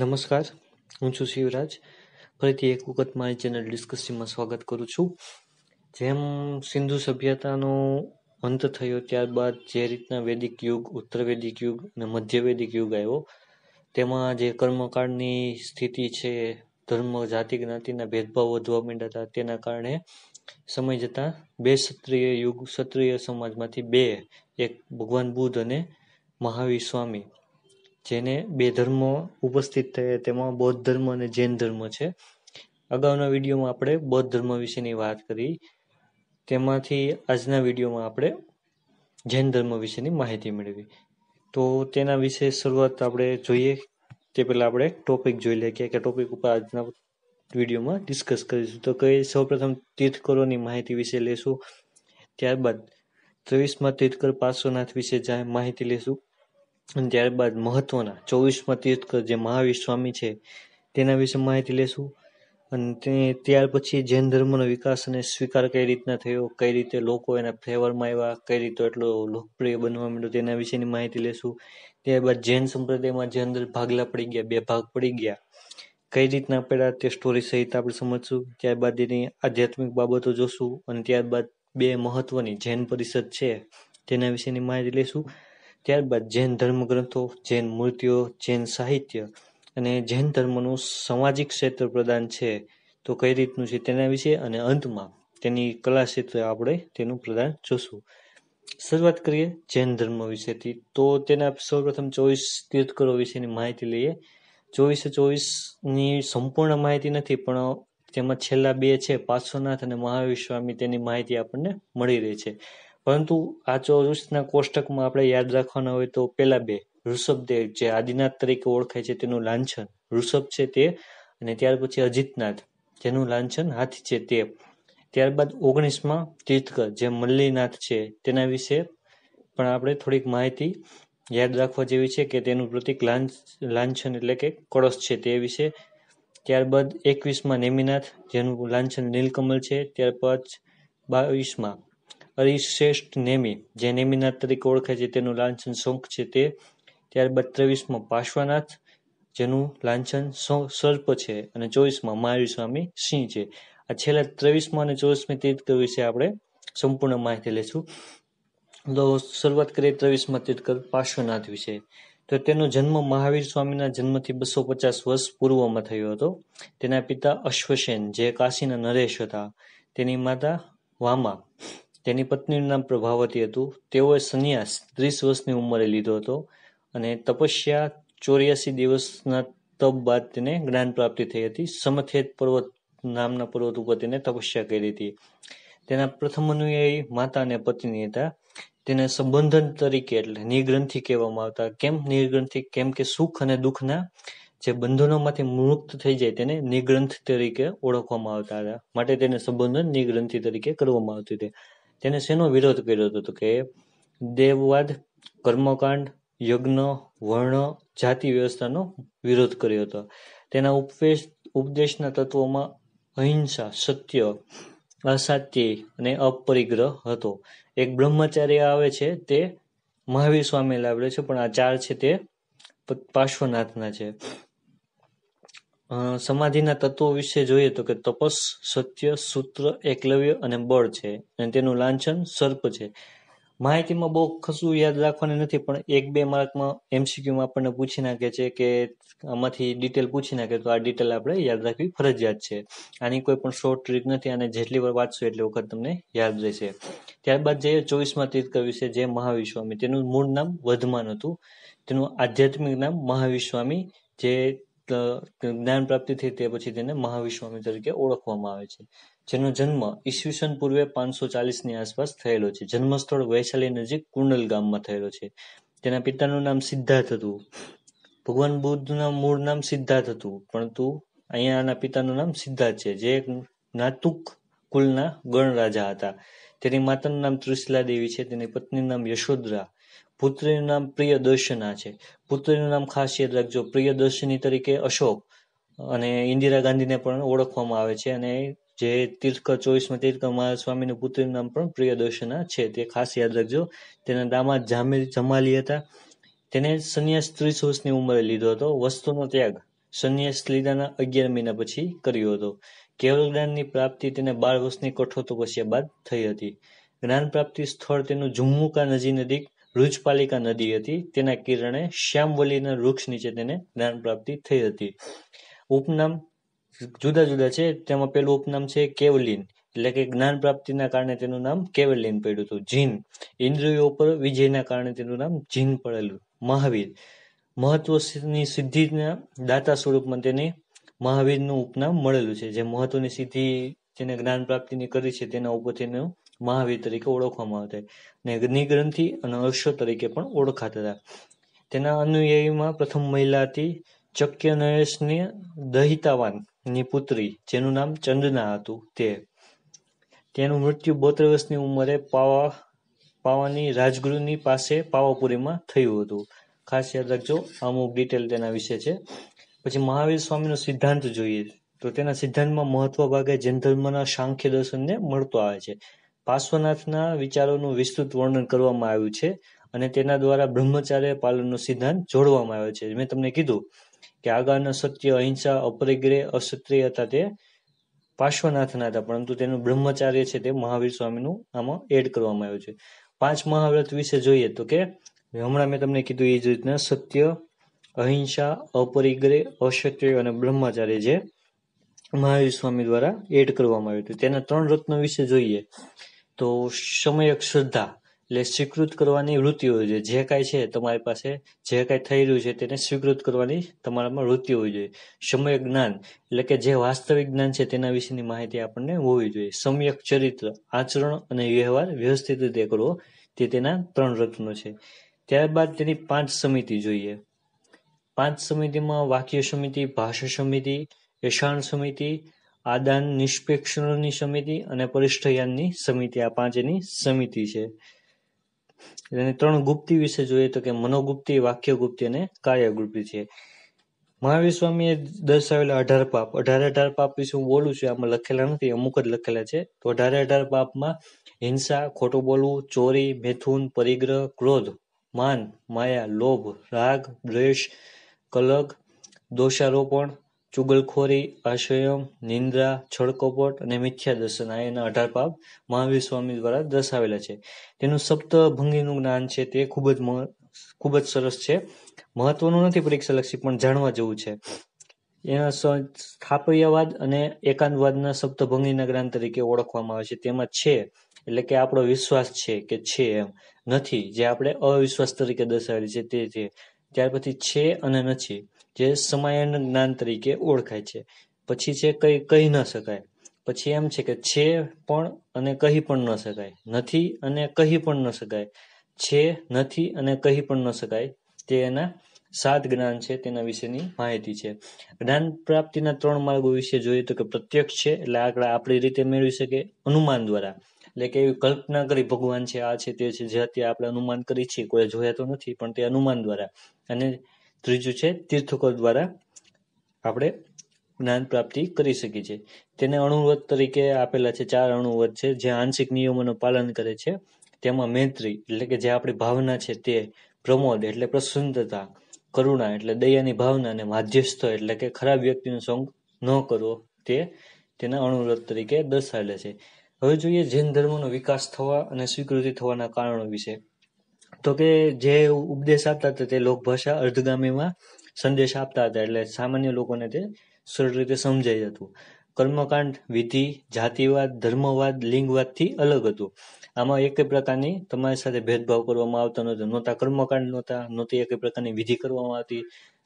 નમસ્કાર હું છું શિવરાજ ફરીથી એક વખત મારી ચેનલ ડિસ્કશનમાં સ્વાગત કરું છું જેમ સિંધુ સભ્યતાનો અંત થયો ત્યારબાદ જે રીતના વૈદિક યુગ ઉત્તર વૈદિક યુગ અને મધ્ય વૈદિક યુગ આવ્યો તેમાં જે કર્મકાળની સ્થિતિ છે ધર્મ જાતિ જ્ઞાતિના ભેદભાવ વધવા માંડ્યા હતા તેના કારણે સમય જતાં બે ક્ષત્રિય યુગ ક્ષત્રિય સમાજમાંથી બે એક ભગવાન બુદ્ધ અને મહાવીર સ્વામી જેને બે ધર્મો ઉપસ્થિત થયા તેમાં બૌદ્ધ ધર્મ અને જૈન ધર્મ છે અગાઉના વિડીયોમાં આપણે બૌદ્ધ ધર્મ વિશેની વાત કરી તેમાંથી આજના વિડીયોમાં આપણે જૈન ધર્મ વિશેની માહિતી મેળવી તો તેના વિશે શરૂઆત આપણે જોઈએ તે પહેલાં આપણે ટોપિક જોઈ લઈએ કે ટોપિક ઉપર આજના વિડીયોમાં ડિસ્કસ કરીશું તો કઈ સૌપ્રથમ તીર્થકરોની માહિતી વિશે લેશું ત્યારબાદ ત્રેવીસમાં તીર્થકર પાર્શ્વનાથ વિશે માહિતી લેશું અને ત્યારબાદ મહત્ત્વના ચોવીસમાં તીર્થંકર જે મહાવીર સ્વામી છે તેના વિશે માહિતી લઈશું અને તે ત્યાર પછી જૈન ધર્મનો વિકાસ અને સ્વીકાર કઈ રીતના થયો કઈ રીતે લોકો એના ફેવરમાં આવ્યા કઈ રીતે એટલો લોકપ્રિય બનવા માંડ્યો તેના વિશેની માહિતી લેશું ત્યારબાદ જૈન સંપ્રદાયમાં જે અંદર ભાગલા પડી ગયા બે ભાગ પડી ગયા કઈ રીતના પડ્યા તે સ્ટોરી સહિત આપણે સમજશું ત્યારબાદ એની આધ્યાત્મિક બાબતો જોશું અને ત્યારબાદ બે મહત્વની જૈન પરિષદ છે તેના વિશેની માહિતી લેશું ત્યારબાદ જૈન ધર્મગ્રંથો જૈન મૂર્તિઓ જૈન સાહિત્ય અને જૈન ધર્મનું સામાજિક ક્ષેત્ર પ્રદાન છે તો કઈ રીતનું છે તેના વિશે અને અંતમાં તેની કલા ક્ષેત્રે આપણે તેનું પ્રદાન જોશું શરૂઆત કરીએ જૈન ધર્મ વિશેથી તો તેના સૌપ્રથમ ચોવીસ તીર્થકરો વિશેની માહિતી લઈએ ચોવીસે ચોવીસની સંપૂર્ણ માહિતી નથી પણ તેમાં છેલ્લા બે છે પાર્શ્વનાથ અને મહાવીર સ્વામી તેની માહિતી આપણને મળી રહી છે પરંતુ આ ચોરસના કોષ્ટકમાં આપણે યાદ રાખવાના હોય તો પહેલા બે ઋષભદેવ જે આદિનાથ તરીકે ઓળખાય છે તેનું લાંછન ઋષભ છે તે અને ત્યાર પછી અજિતનાથ જેનું લાંછન હાથી છે તે ત્યારબાદ ઓગણીસમાં તીર્થકર જે મલ્લીનાથ છે તેના વિશે પણ આપણે થોડીક માહિતી યાદ રાખવા જેવી છે કે તેનું પ્રતિક લાંછન એટલે કે કળશ છે તે વિશે ત્યારબાદ એકવીસમાં નેમિનાથ જેનું લાંછન નીલકમલ છે ત્યારબાદ બાવીસમાં અરિશ્રેષ્ઠ નેમી જે નેમીનાથ તરીકે ઓળખાય છે તેનું લાંછન શોંખ છે તે ત્યારબાદ ત્રેવીસમાં પાર્શ્વનાથ જેનું લાંછન સર્પ છે અને ચોવીસમાં મહાવીર સ્વામી સિંહ છે આ છેલ્લા ત્રેવીસમાં અને ચોવીસમી તીર્થક વિશે આપણે સંપૂર્ણ માહિતી લઈશું તો શરૂઆત કરીએ ત્રેવીસમાં તીર્થકર પાર્શ્વનાથ વિશે તો તેનો જન્મ મહાવીર સ્વામીના જન્મથી બસો પચાસ વર્ષ પૂર્વમાં થયો હતો તેના પિતા અશ્વસેન જે કાશીના નરેશ હતા તેની માતા વામા તેની પત્નીનું નામ પ્રભાવતી હતું તેઓએ સંન્યાસ ત્રીસ વર્ષની ઉંમરે લીધો હતો અને તપસ્યા ચોર્યાસી દિવસના તપ બાદ તેને જ્ઞાન પ્રાપ્તિ થઈ હતી સમથેત પર્વત નામના પર્વત ઉપર તેને તપસ્યા કરી હતી તેના પ્રથમ અનુયાયી માતા અને પત્ની હતા તેને સંબંધન તરીકે એટલે નિર્ગ્રંથિ કહેવામાં આવતા કેમ નિર્ગ્રંથિ કેમ કે સુખ અને દુઃખના જે બંધનોમાંથી મુક્ત થઈ જાય તેને નિગ્રંથ તરીકે ઓળખવામાં આવતા હતા માટે તેને સંબોધન નિગ્રંથિ તરીકે કરવામાં આવતી હતી તેને શેનો વિરોધ કર્યો હતો કે દેવવાદ કર્મકાંડ યજ્ઞ વર્ણ જાતિ વ્યવસ્થાનો વિરોધ કર્યો હતો તેના ઉપદેશ ઉપદેશના તત્વોમાં અહિંસા સત્ય અસાત્ય અને અપરિગ્રહ હતો એક બ્રહ્મચાર્ય આવે છે તે મહાવીર સ્વામી લાવડે છે પણ આ ચાર છે તે પાર્શ્વનાથના છે સમાધિના તત્વો વિશે જોઈએ તો કે તપસ સત્ય સૂત્ર એકલવ્ય અને બળ છે અને તેનું લાંછન સર્પ છે માહિતીમાં બહુ ખસું યાદ રાખવાની નથી પણ એક બે માર્કમાં એમસીક્યુમાં આપણને પૂછી નાખે છે કે આમાંથી ડિટેલ પૂછી નાખે તો આ ડિટેલ આપણે યાદ રાખવી ફરજિયાત છે આની કોઈ પણ શોર્ટ ટ્રીક નથી અને જેટલી વાર વાંચશો એટલી વખત તમને યાદ રહેશે ત્યારબાદ જે ચોવીસમાં તીર્થ વિશે જે મહાવિશ્વામી તેનું મૂળ નામ વધમાન હતું તેનું આધ્યાત્મિક નામ મહાવિશ્વામી જે જ્ઞાન પ્રાપ્તિ થઈ તે પછી તેને મહાવિશ્વામી તરીકે ઓળખવામાં આવે છે જેનો જન્મ ઈસવીસન પૂર્વે પાંચસો ચાલીસ ની આસપાસ થયેલો છે જન્મસ્થળ વૈશાલી નજીક કુંડલ ગામમાં થયેલો છે તેના પિતાનું નામ સિદ્ધાર્થ હતું ભગવાન બુદ્ધના મૂળ નામ સિદ્ધાર્થ હતું પરંતુ અહીંયા આના પિતાનું નામ સિદ્ધાર્થ છે જે એક નાતુક કુલના ગણરાજા હતા તેની માતાનું નામ ત્રિશલા દેવી છે તેની પત્નીનું નામ યશોદરા પુત્રીનું નામ પ્રિયદર્શના છે પુત્રીનું નામ ખાસ યાદ રાખજો પ્રિયદર્શની તરીકે અશોક અને ઇન્દિરા ગાંધીને પણ ઓળખવામાં આવે છે અને જે તીર્થકર ચોવીસમાં તીર્થકર મહાસ્વામીનું પુત્રીનું નામ પણ પ્રિયદર્શના છે તે ખાસ યાદ રાખજો તેના દામાદ જામીર જમાલી હતા તેને સંન્યાસ ત્રીસ વર્ષની ઉંમરે લીધો હતો વસ્તુનો ત્યાગ સંન્યાસ લીધાના અગિયાર મહિના પછી કર્યો હતો કેવલ જ્ઞાનની પ્રાપ્તિ તેને બાળ વર્ષની કઠોર તપસ્યા બાદ થઈ હતી જ્ઞાન પ્રાપ્તિ સ્થળ તેનું જુમ્મુકા નજી નજીક રૂજપાલિકા નદી હતી તેના કિરણે શ્યામવલીના વૃક્ષ નીચે તેને જ્ઞાન પ્રાપ્તિ થઈ હતી ઉપનામ જુદા જુદા છે તેમાં પેલું ઉપનામ છે કેવલિન એટલે કે જ્ઞાન પ્રાપ્તિના કારણે તેનું નામ કેવલિન પડ્યું હતું જીન ઇન્દ્રિયો ઉપર વિજયના કારણે તેનું નામ જીન પડેલું મહાવીર મહત્વની સિદ્ધિના દાતા સ્વરૂપમાં તેને મહાવીરનું ઉપનામ મળેલું છે જે મહત્વની સિદ્ધિ જેને જ્ઞાન પ્રાપ્તિની કરી છે તેના ઉપર તેનું મહાવીર તરીકે ઓળખવામાં આવતા અને અગ્નિગ્રંથિ અને અશ્વ તરીકે પણ ઓળખાતા હતા તેના અનુયાયીમાં પ્રથમ મહિલા હતી ચક્ય નરેશની દહિતાવાન ની પુત્રી જેનું નામ ચંદના હતું તે તેનું મૃત્યુ બોતેર વર્ષની ઉંમરે પાવા પાવાની રાજગુરુની પાસે પાવાપુરીમાં થયું હતું ખાસ યાદ રાખજો અમુક ડિટેલ તેના વિશે છે પછી મહાવીર સ્વામીનો સિદ્ધાંત જોઈએ તો તેના સિદ્ધાંતમાં મહત્વ ભાગે જૈન ધર્મના સાંખ્ય દર્શનને મળતો આવે છે પાર્શ્વનાથના વિચારોનું વિસ્તૃત વર્ણન કરવામાં આવ્યું છે અને તેના દ્વારા બ્રહ્મચાર્ય પાલનનો સિદ્ધાંત જોડવામાં આવ્યો છે મેં તમને કીધું કે આગળના સત્ય અહિંસા અપરિગ્રહ અસત્ય હતા તે પાર્શ્વનાથના હતા પરંતુ તેનું બ્રહ્મચાર્ય છે તે મહાવીર સ્વામીનું આમાં એડ કરવામાં આવ્યું છે પાંચ મહાવ્રત વિશે જોઈએ તો કે હમણાં મેં તમને કીધું એ જ રીતના સત્ય અહિંસા અપરિગ્રહ અસત્ય અને બ્રહ્મચાર્ય જે મહાવીર સ્વામી દ્વારા એડ કરવામાં આવ્યું હતું તેના ત્રણ રત્ન વિશે જોઈએ તો સમયક શ્રદ્ધા એટલે સ્વીકૃત કરવાની વૃત્તિ હોવી જોઈએ જે કાંઈ છે તમારી પાસે જે કાંઈ થઈ રહ્યું છે તેને સ્વીકૃત કરવાની તમારામાં વૃત્તિ હોવી જોઈએ સમયક જ્ઞાન એટલે કે જે વાસ્તવિક જ્ઞાન છે તેના વિશેની માહિતી આપણને હોવી જોઈએ સમયક ચરિત્ર આચરણ અને વ્યવહાર વ્યવસ્થિત રીતે કરવો તે તેના ત્રણ રત્નો છે ત્યારબાદ તેની પાંચ સમિતિ જોઈએ પાંચ સમિતિમાં વાક્ય સમિતિ ભાષા સમિતિ એશાણ સમિતિ આદાન નિક્ષેપણની સમિતિ અને પરિષ્ઠયાનની સમિતિ આ પાંચની સમિતિ છે અને ત્રણ ગુપ્તિ વિશે જોઈએ તો કે મનોગુપ્તિ વાક્ય ગુપ્તિ અને કાયગુપ્તિ છે મહાવીર સ્વામીએ દર્શાવેલા અઢાર પાપ અઢારે અઢાર પાપ વિશે હું બોલું છું આમાં લખેલા નથી અમુક જ લખેલા છે તો અઢારે અઢાર પાપમાં હિંસા ખોટું બોલવું ચોરી મેથુન પરિગ્રહ ક્રોધ માન માયા લોભ રાગ દ્વેષ કલક દોષારોપણ ચુગલખોરી, આશ્રયમ, નિંદ્રા, છળકપટ અને મિથ્યા દર્શન આ એના અઢાર પાપ મહાવીર સ્વામી દ્વારા દર્શાવેલા છે તેનું સપ્તભંગીનું જ્ઞાન છે તે ખૂબ જ ખૂબ જ સરસ છે મહત્વનું નથી પરીક્ષા લક્ષી પણ જાણવા જેવું છે એના સ્થાપયવાદ અને એકાંતવાદના સપ્તભંગીના જ્ઞાન તરીકે ઓળખવામાં આવે છે તેમાં છે એટલે કે આપણો વિશ્વાસ છે કે છે એમ નથી જે આપણે અવિશ્વાસ તરીકે દર્શાવેલી છે તે છે ત્યાર પછી છે અને નથી જે સમાયન જ્ઞાન તરીકે ઓળખાય છે પછી છે કઈ કહી ન શકાય પછી એમ છે કે છે પણ અને કહી પણ ન શકાય નથી અને કહી પણ ન શકાય છે નથી અને કહી પણ ન શકાય તે એના સાત જ્ઞાન છે તેના વિશેની માહિતી છે જ્ઞાન પ્રાપ્તિના ત્રણ માર્ગો વિશે જોઈએ તો કે પ્રત્યક્ષ છે એટલે આંકડા આપણી રીતે મેળવી શકે અનુમાન દ્વારા એટલે કે એવી કલ્પના કરી ભગવાન છે આ છે તે છે જે અત્યારે આપણે અનુમાન કરી છીએ કોઈ જોયા તો નથી પણ તે અનુમાન દ્વારા અને ત્રીજું છે તીર્થકો દ્વારા આપણે જ્ઞાન પ્રાપ્તિ કરી શકીએ છીએ તેને અણુવત તરીકે આપેલા છે ચાર અણુવત છે જે આંશિક નિયમોનું પાલન કરે છે તેમાં મૈત્રી એટલે કે જે આપણી ભાવના છે તે પ્રમોદ એટલે પ્રસન્નતા કરુણા એટલે દયાની ભાવના અને માધ્યસ્થ એટલે કે ખરાબ વ્યક્તિનો સંગ ન કરવો તે તેના અણુવ્રત તરીકે દર્શાવેલા છે હવે જોઈએ જૈન ધર્મનો વિકાસ થવા અને સ્વીકૃતિ થવાના કારણો વિશે તો કે જે ઉપદેશ આપતા હતા તે લોકભાષા અર્ધગામીમાં સંદેશ આપતા હતા એટલે સામાન્ય લોકોને તે સરળ રીતે સમજાઈ જતું કર્મકાંડ વિધિ જાતિવાદ ધર્મવાદ લિંગવાદથી અલગ હતું આમાં એક પ્રકારની તમારી સાથે ભેદભાવ કરવામાં આવતો નહોતો નહોતા કર્મકાંડ નહોતા નહોતી એક પ્રકારની વિધિ કરવામાં આવતી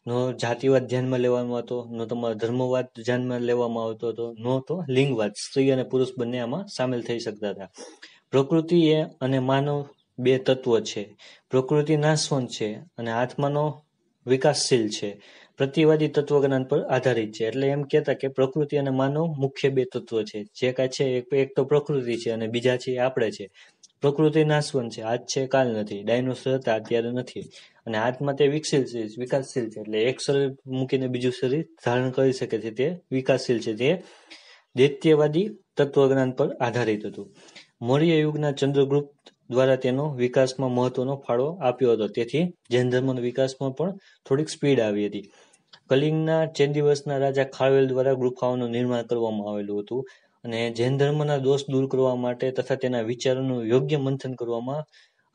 નો જાતિવાદ ધ્યાનમાં લેવામાં આવતો નો તમારો ધર્મવાદ ધ્યાનમાં લેવામાં આવતો હતો નહોતો લિંગવાદ સ્ત્રી અને પુરુષ બંને આમાં સામેલ થઈ શકતા હતા પ્રકૃતિએ અને માનવ બે તત્ત્વો છે, પ્રકૃતિ નાશવંત છે અને આત્માનો વિકાસશીલ છે. પ્રતિવાદી તત્વજ્ઞાન પર આધારિત છે. એટલે એમ કહેતા કે પ્રકૃતિ અને માનવ મુખ્ય બે તત્વ છે. જે કાંઈ છે એક તો પ્રકૃતિ છે અને બીજા છે આપણે છે. પ્રકૃતિ નાશવંત છે આજ છે કાલ નથી ડાયનોસર હતા અત્યારે નથી અને હાથમાં તે વિકસીલ છે વિકાસશીલ છે એટલે એક શરીર મૂકીને બીજું શરીર ધારણ કરી શકે છે તે વિકાસશીલ છે તે દૈત્યવાદી તત્વજ્ઞાન પર આધારિત હતું મૌર્ય યુગના ચંદ્રગુપ્ત દ્વારા તેનો વિકાસમાં મહત્વનો ફાળો આપ્યો હતો તેથી જૈન ધર્મનો વિકાસમાં પણ થોડીક સ્પીડ આવી હતી કલિંગના ચેન દિવસના રાજા ખાળવેલ દ્વારા ગુફાઓનું નિર્માણ કરવામાં આવેલું હતું અને જૈન ધર્મના દોષ દૂર કરવા માટે તથા તેના વિચારોનું યોગ્ય મંથન કરવામાં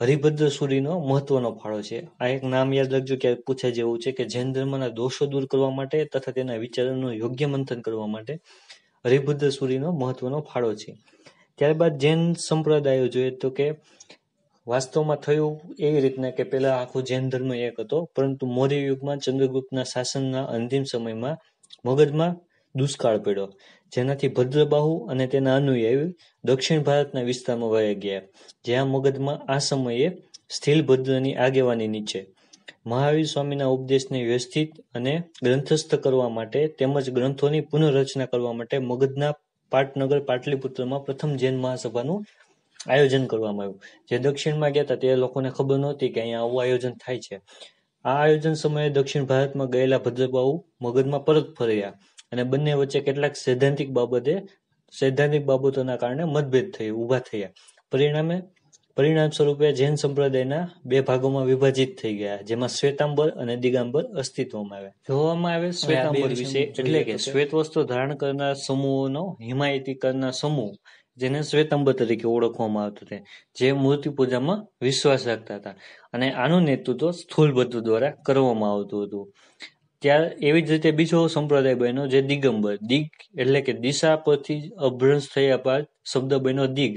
હરિભદ્ર સૂરીનો મહત્વનો ફાળો છે આ એક નામ યાદ રાખજો કે પૂછાય જેવું છે કે જૈન ધર્મના દોષો દૂર કરવા માટે તથા તેના વિચારોનું યોગ્ય મંથન કરવા માટે હરિભદ્ર સૂરીનો મહત્વનો ફાળો છે ત્યારબાદ જૈન સંપ્રદાયો જોઈએ તો કે વાસ્તવમાં થયું એવી રીતના કે પહેલા આખો જૈન ધર્મ એક હતો પરંતુ મૌર્ય યુગમાં ચંદ્રગુપ્તના શાસનના અંતિમ સમયમાં મગજમાં દુષ્કાળ પડ્યો જેનાથી ભદ્રબાહુ અને તેના અનુયાયી દક્ષિણ ભારતના વિસ્તારમાં વહી ગયા જ્યાં મગધમાં આ સમયે ભદ્રની આગેવાની નીચે મહાવીર સ્વામીના ઉપદેશને વ્યવસ્થિત અને ગ્રંથસ્થ કરવા માટે તેમજ ગ્રંથોની પુનઃરચના કરવા માટે મગધના પાટનગર પાટલીપુત્રમાં પ્રથમ જૈન મહાસભાનું આયોજન કરવામાં આવ્યું જે દક્ષિણમાં ગયા હતા તે લોકોને ખબર નહોતી કે અહીંયા આવું આયોજન થાય છે આ આયોજન સમયે દક્ષિણ ભારતમાં ગયેલા ભદ્રબાહુ મગજમાં પરત ફર્યા અને બંને વચ્ચે કેટલાક સૈદ્ધાંતિક બાબતે સૈદ્ધાંતિક બાબતોના કારણે મતભેદ થયા ઊભા થયા પરિણામે પરિણામ સ્વરૂપે જૈન સંપ્રદાયના બે ભાગોમાં વિભાજિત થઈ ગયા જેમાં શ્વેતાંબર અને દિગંબર અસ્તિત્વમાં આવ્યા જોવામાં આવે શ્વેતાંબર વિશે એટલે કે શ્વેત વસ્ત્ર ધારણ કરનાર સમૂહોનો હિમાયતી કરનાર સમૂહ જેને શ્વેતાંબર તરીકે ઓળખવામાં આવતું હતું જે મૂર્તિ પૂજામાં વિશ્વાસ રાખતા હતા અને આનું નેતૃત્વ સ્થૂલ બધું દ્વારા કરવામાં આવતું હતું ત્યાર એવી જ રીતે બીજો સંપ્રદાય બન્યો જે દિગંબર દિગ એટલે કે દિશા પરથી અભ્રંશ થયા બાદ શબ્દ બન્યો દિગ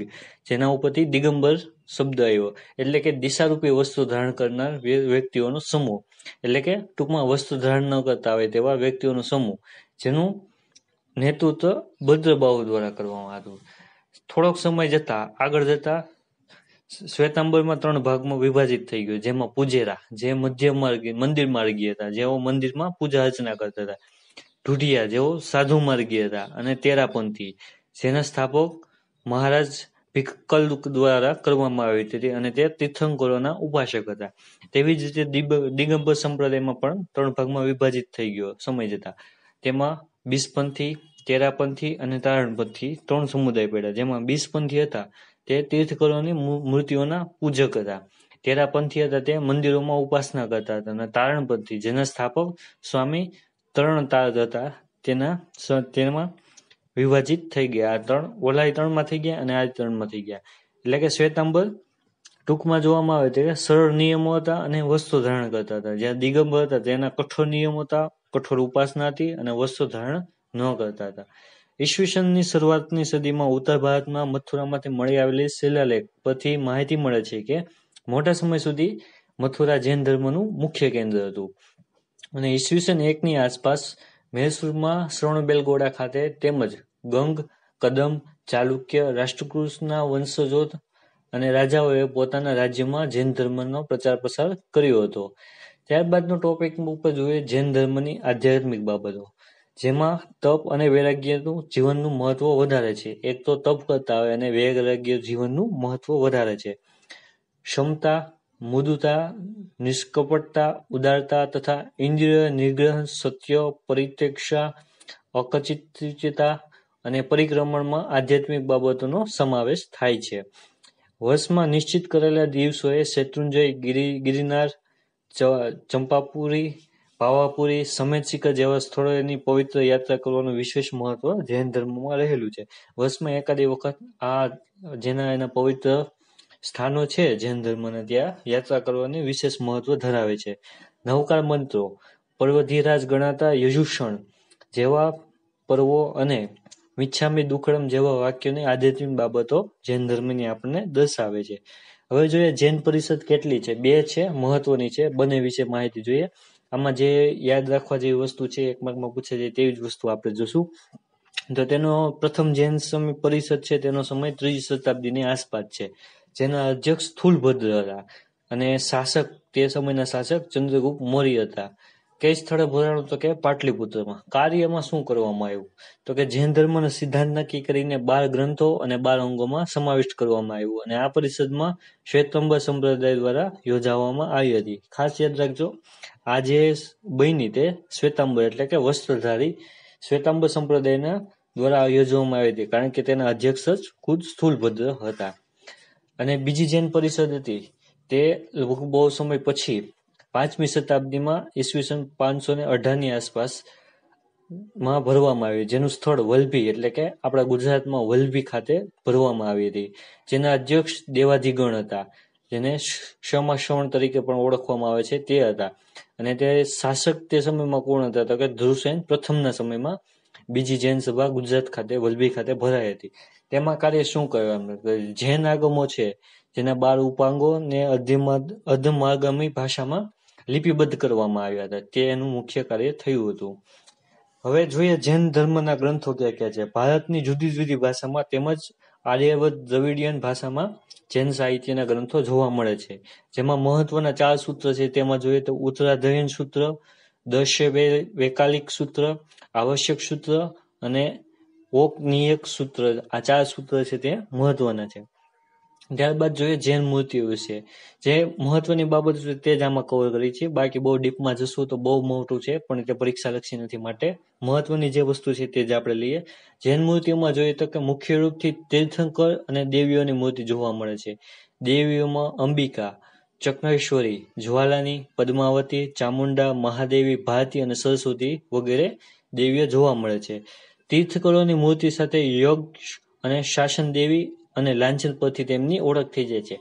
જેના ઉપરથી દિગંબર શબ્દ આવ્યો એટલે કે દિશારૂપી વસ્તુ ધારણ કરનાર વ્યક્તિઓનો સમૂહ એટલે કે ટૂંકમાં વસ્તુ ધારણ ન કરતા હોય તેવા વ્યક્તિઓનો સમૂહ જેનું નેતૃત્વ ભદ્રબાહુ દ્વારા કરવામાં આવ્યું થોડોક સમય જતાં આગળ જતાં શ્વેતાંબરમાં ત્રણ ભાગમાં વિભાજિત થઈ ગયું જેમાં પૂજેરા જે મધ્ય માર્ગી મંદિર માર્ગીય હતા જેઓ મંદિરમાં પૂજા અર્ચના કરતા હતા ઢુઢિયા જેઓ સાધુ માર્ગીય હતા અને તેરાપંથી જેના સ્થાપક મહારાજ ભીકલ દ્વારા કરવામાં આવી હતી અને તે તીર્થંકરોના ઉપાસક હતા તેવી જ રીતે દિગંબર સંપ્રદાયમાં પણ ત્રણ ભાગમાં વિભાજિત થઈ ગયો સમય જતા તેમાં બીસપંથી તેરાપંથી અને તારણપંથી ત્રણ સમુદાય પડ્યા જેમાં બીસપંથી હતા તે તીર્થંકરોની મૂર્તિઓના પૂજક હતા તેરાપંથી હતા તે મંદિરોમાં ઉપાસના કરતા હતા અને તારણપંથી જેના સ્થાપક સ્વામી તરણ તાર હતા તેના તેમાં વિભાજિત થઈ ગયા આ ત્રણ ઓલાય ત્રણમાં થઈ ગયા અને આ ત્રણમાં થઈ ગયા એટલે કે શ્વેતાંબર ટૂંકમાં જોવામાં આવે છે સરળ નિયમો હતા અને વસ્તુ ધારણ કરતા હતા જ્યાં દિગંબર હતા તેના કઠોર નિયમો હતા કઠોર ઉપાસના હતી અને વસ્તુ ધારણ ન કરતા હતા ઈસવીસનની શરૂઆતની સદીમાં ઉત્તર ભારતમાં મથુરામાંથી મળી આવેલી શિલાલેખ પરથી માહિતી મળે છે કે મોટા સમય સુધી મથુરા જૈન ધર્મનું મુખ્ય કેન્દ્ર હતું અને ઈસવીસન એકની આસપાસ મૈસૂરમાં શ્રવણબેલ ગોડા ખાતે તેમજ ગંગ કદમ ચાલુક્ય રાષ્ટ્રકૃષ્ણના વંશજો અને રાજાઓએ પોતાના રાજ્યમાં જૈન ધર્મનો પ્રચાર પ્રસાર કર્યો હતો ત્યારબાદનો ટોપિક ઉપર જોઈએ જૈન ધર્મની આધ્યાત્મિક બાબતો જેમાં તપ અને વૈરાગ્યનું જીવનનું મહત્વ વધારે છે એક તો તપ કરતા હોય અને વૈરાગ્ય જીવનનું મહત્વ વધારે છે ક્ષમતા મૃદુતા નિષ્કપટતા ઉદારતા તથા ઇન્દ્રિય નિગ્રહ સત્ય પરિત્યક્ષા અકચિતતા અને પરિક્રમણમાં આધ્યાત્મિક બાબતોનો સમાવેશ થાય છે વર્ષમાં નિશ્ચિત કરેલા દિવસોએ શેત્રુંજય ગિરિ ગિરિનાર ચંપાપુરી પાવાપુરી સમેતશિખર જેવા સ્થળોએની પવિત્ર યાત્રા કરવાનું વિશેષ મહત્વ જૈન ધર્મમાં રહેલું છે વર્ષમાં એકાદી વખત આ જેના એના પવિત્ર સ્થાનો છે જૈન ધર્મને ત્યાં યાત્રા કરવાની વિશેષ મહત્વ ધરાવે છે નવકાળ મંત્રો પર્વધીરાજ ગણાતા યજુષણ જેવા પર્વો અને મિચ્છામી દુખડમ જેવા વાક્યોની આધ્યાત્મિક બાબતો જૈન ધર્મની આપણને દર્શાવે છે હવે જોઈએ જૈન પરિષદ કેટલી છે બે છે મહત્વની છે બંને વિશે માહિતી જોઈએ આમાં જે યાદ રાખવા જેવી વસ્તુ છે એક માર્કમાં પૂછે છે તેવી જ વસ્તુ આપણે જોશું તો તેનો પ્રથમ જૈન સમય પરિષદ છે તેનો સમય ત્રીજી શતાબ્દીની આસપાસ છે જેના અધ્યક્ષ સ્થૂલભદ્ર હતા અને શાસક તે સમયના શાસક ચંદ્રગુપ્ત મૌર્ય હતા કઈ સ્થળે ભરાણું તો કે પાટલીપુત્રમાં કાર્યમાં શું કરવામાં આવ્યું તો કે જૈન ધર્મનો સિદ્ધાંત નક્કી કરીને બાર ગ્રંથો અને બાર અંગોમાં સમાવિષ્ટ કરવામાં આવ્યું અને આ પરિષદમાં શ્વેતંબર સંપ્રદાય દ્વારા યોજાવામાં આવી હતી ખાસ યાદ રાખજો આ જે બની તે શ્વેતાંબર એટલે કે વસ્ત્રધારી શ્વેતાંબર સંપ્રદાયના દ્વારા યોજવામાં આવી હતી કારણ કે તેના અધ્યક્ષ જ ખુદ સ્થૂલભદ્ર હતા અને બીજી જૈન પરિષદ હતી તે લગભગ બહુ સમય પછી પાંચમી શતાબ્દીમાં ઈસવીસન પાંચસો ને અઢારની આસપાસ માં ભરવામાં આવી જેનું સ્થળ વલભી એટલે કે આપણા ગુજરાતમાં વલભી ખાતે ભરવામાં આવી હતી જેના અધ્યક્ષ દેવાધિગણ હતા જેને ક્ષમાશવણ તરીકે પણ ઓળખવામાં આવે છે તે હતા અને તે શાસક તે સમયમાં કોણ હતા તો કે ધ્રુવસેન પ્રથમના સમયમાં બીજી જૈન સભા ગુજરાત ખાતે વલભી ખાતે ભરાઈ હતી તેમાં કાર્ય શું કહેવાનું જૈન આગમો છે જેના બાર ઉપાંગો ને અધમાગમી ભાષામાં લિપિબદ્ધ કરવામાં આવ્યા હતા તે એનું મુખ્ય કાર્ય થયું હતું હવે જોઈએ જૈન ધર્મના ગ્રંથો ક્યાં ક્યાં છે ભારતની જુદી જુદી ભાષામાં તેમજ આર્યવત દ્રવિડિયન ભાષામાં જૈન સાહિત્યના ગ્રંથો જોવા મળે છે જેમાં મહત્વના ચાર સૂત્ર છે તેમાં જોઈએ તો ઉત્તરાધયન સૂત્ર દશ્ય વૈકાલિક સૂત્ર આવશ્યક સૂત્ર અને ઓકનીયક સૂત્ર આ ચાર સૂત્ર છે તે મહત્વના છે ત્યારબાદ જોઈએ જૈન મૂર્તિઓ વિશે જે મહત્વની બાબત છે તે જ આમાં કવર કરી છે બાકી બહુ ડીપમાં જશું તો બહુ મોટું છે પણ તે પરીક્ષા લક્ષી નથી માટે મહત્વની જે વસ્તુ છે તે જ આપણે લઈએ જૈન મૂર્તિઓમાં જોઈએ તો કે મુખ્ય રૂપથી તીર્થંકર અને દેવીઓની મૂર્તિ જોવા મળે છે દેવીઓમાં અંબિકા ચક્નેશ્વરી જ્વાલાની પદ્માવતી ચામુંડા મહાદેવી ભારતી અને સરસ્વતી વગેરે દેવીઓ જોવા મળે છે તીર્થકરોની મૂર્તિ સાથે યોગ અને શાસન દેવી અને લાંછન પરથી તેમની ઓળખ થઈ જાય છે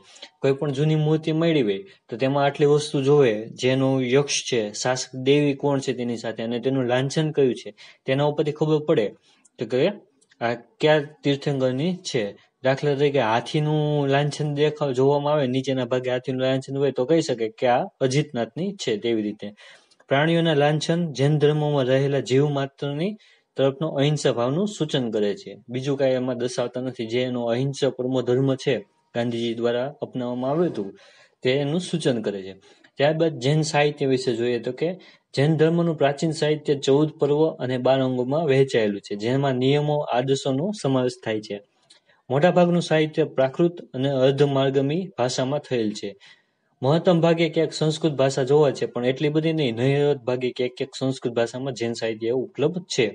કોઈ પણ જૂની મૂર્તિ મળી હોય તો તેમાં આટલી વસ્તુ જોવે જેનો યક્ષ છે શાસક દેવી કોણ છે તેની સાથે અને તેનું લાંછન કયું છે તેના ઉપરથી ખબર પડે તો કે આ કયા તીર્થંકરની છે દાખલા તરીકે હાથીનું લાંછન દેખાવ જોવામાં આવે નીચેના ભાગે હાથીનું લાંછન હોય તો કહી શકે કે આ અજીતનાથની છે તેવી રીતે પ્રાણીઓના લાંછન જૈન ધર્મમાં રહેલા જીવ માત્રની તરફનો અહિંસા ભાવનું સૂચન કરે છે બીજું કાંઈ એમાં દર્શાવતા નથી જે એનો અહિંસા પરમો ધર્મ છે ગાંધીજી દ્વારા અપનાવવામાં આવ્યું હતું તે એનું સૂચન કરે છે ત્યારબાદ જૈન સાહિત્ય વિશે જોઈએ તો કે જૈન ધર્મનું પ્રાચીન સાહિત્ય ચૌદ પર્વ અને બાર અંગોમાં વહેંચાયેલું છે જેમાં નિયમો આદર્શોનો સમાવેશ થાય છે મોટાભાગનું સાહિત્ય પ્રાકૃત અને અર્ધમાર્ગમી ભાષામાં થયેલ છે મહત્તમ ભાગે ક્યાંક સંસ્કૃત ભાષા જોવા છે પણ એટલી બધી નહીં નહિવત ભાગે ક્યાંક ક્યાંક સંસ્કૃત ભાષામાં જૈન સાહિત્ય ઉપલબ્ધ છે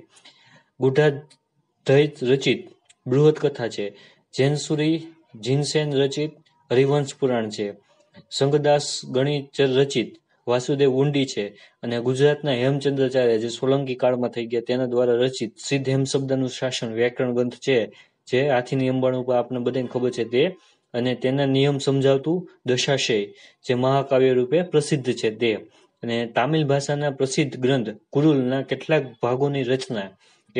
બુદ્ધાધ્યય રચિત બૃહદ કથા છે જૈનસુરી જિનસેન રચિત હરિવંશ પુરાણ છે સંઘદાસ ગણી રચિત વાસુદેવ ઊંડી છે અને ગુજરાતના હેમચંદ્રાચાર્ય જે સોલંકી કાળમાં થઈ ગયા તેના દ્વારા રચિત સિદ્ધ હેમ શબ્દનું શાસન વ્યાકરણ ગ્રંથ છે જે હાથીની અંબાણ ઉપર આપણે બધાને ખબર છે તે અને તેના નિયમ સમજાવતું દશાશય જે મહાકાવ્ય રૂપે પ્રસિદ્ધ છે તે અને તામિલ ભાષાના પ્રસિદ્ધ ગ્રંથ કુરુલના કેટલાક ભાગોની રચના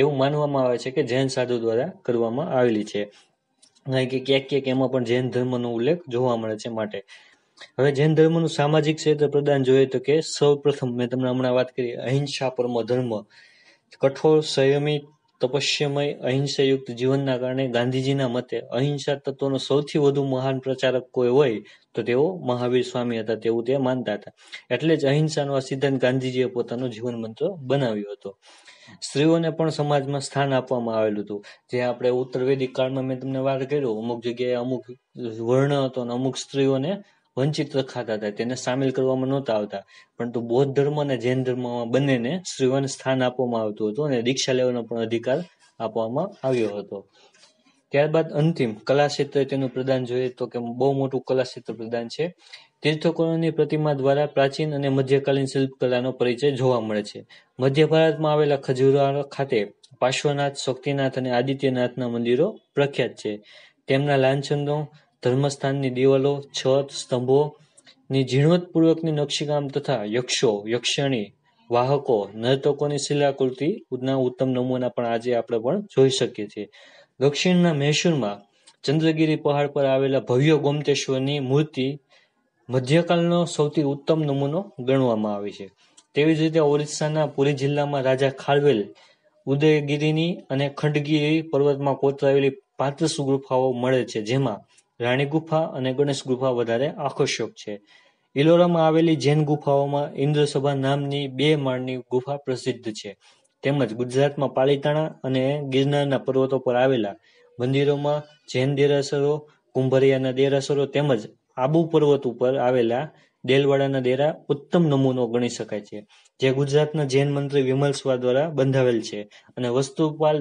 એવું માનવામાં આવે છે કે જૈન સાધુ દ્વારા કરવામાં આવેલી છે કારણ કે ક્યાંક ક્યાંક એમાં પણ જૈન ધર્મનો ઉલ્લેખ જોવા મળે છે માટે હવે જૈન ધર્મનું સામાજિક ક્ષેત્ર પ્રદાન જોઈએ તો કે સૌ પ્રથમ મેં તમને હમણાં વાત કરી અહિંસા પરમો ધર્મ કઠોર સંયમી તપસ્યામય અહિંસાયુક્ત જીવનના કારણે ગાંધીજીના મતે અહિંસા તત્વનો સૌથી વધુ મહાન પ્રચારક કોઈ હોય તો તેઓ મહાવીર સ્વામી હતા તેવું તે માનતા હતા એટલે જ અહિંસાનો આ સિદ્ધાંત ગાંધીજીએ પોતાનો જીવન મંત્ર બનાવ્યો હતો સ્ત્રીઓને પણ સમાજમાં સ્થાન આપવામાં આવેલું હતું જે આપણે ઉત્તર વેદિક કાળમાં મેં તમને વાત કર્યો અમુક જગ્યાએ અમુક વર્ણ હતો અને અમુક સ્ત્રીઓને વંચિત રખાતા હતા તેને સામેલ કરવામાં નહોતા આવતા પરંતુ બૌદ્ધ ધર્મ અને જૈન ધર્મમાં બંનેને સ્ત્રીઓને સ્થાન આપવામાં આવતું હતું અને દીક્ષા લેવાનો પણ અધિકાર આપવામાં આવ્યો હતો ત્યારબાદ અંતિમ કલા ક્ષેત્રે તેનું પ્રદાન જોઈએ તો કે બહુ મોટું કલાક્ષેત્ર પ્રદાન છે તીર્થકોરોની પ્રતિમા દ્વારા પ્રાચીન અને મધ્યકાલીન શિલ્પકલાનો પરિચય જોવા મળે છે મધ્ય ભારતમાં આવેલા ખજુરાહો ખાતે પાર્શ્વનાથ શક્તિનાથ અને આદિત્યનાથના મંદિરો પ્રખ્યાત છે તેમના લાંછનો ધર્મસ્થાનની દિવાલો છત સ્તંભો ની ઝીણવટપૂર્વકની નકશીકામ તથા યક્ષો યક્ષણી વાહકો નર્તકોની શિલાકૃતિના ઉત્તમ નમૂના પણ આજે આપણે પણ જોઈ શકીએ છીએ દક્ષિણના મૈસૂરમાં ચંદ્રગીરી પહાડ પર આવેલા ભવ્ય ગોમતેશ્વરની મૂર્તિ મધ્યકાલનો સૌથી ઉત્તમ નમૂનો ગણવામાં આવે છે તેવી જ રીતે ઓરિસ્સાના પુરી જિલ્લામાં રાજા ખાલવેલ ઉદયગીરીની અને ખંડગીરી પર્વતમાં કોતરાયેલી પાંત્રીસ ગુફાઓ મળે છે જેમાં રાણી ગુફા અને ગણેશ ગુફા વધારે આકર્ષક છે ઇલોરામાં આવેલી જૈન ગુફાઓમાં ઇન્દ્રસભા નામની બે માળની ગુફા પ્રસિદ્ધ છે તેમજ ગુજરાતમાં પાલીતાણા અને ગિરનારના પર્વતો પર આવેલા મંદિરોમાં જૈન દેરાસરો કુંભરિયાના દેરાસરો તેમજ આબુ પર્વત ઉપર આવેલા દેલવાડાના દેરા ઉત્તમ નમૂનો ગણી શકાય છે જે ગુજરાતના જૈન મંત્રી વિમલ સ્વા દ્વારા બંધાવેલ છે અને વસ્તુપાલ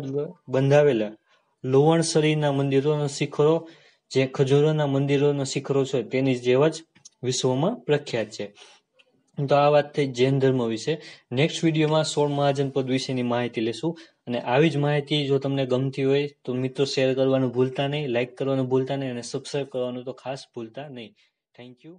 બંધાવેલા લોવણસરીના મંદિરોના શિખરો જે ખજૂરોના મંદિરોના શિખરો છે તેની જેવા જ વિશ્વમાં પ્રખ્યાત છે તો આ વાત થઈ જૈન ધર્મ વિશે નેક્સ્ટ વિડીયોમાં સોળ મહાજન પદ વિશેની માહિતી લેશું અને આવી જ માહિતી જો તમને ગમતી હોય તો મિત્રો શેર કરવાનું ભૂલતા નહીં લાઇક કરવાનું ભૂલતા નહીં અને સબસ્ક્રાઈબ કરવાનું તો ખાસ ભૂલતા નહીં થેન્ક યુ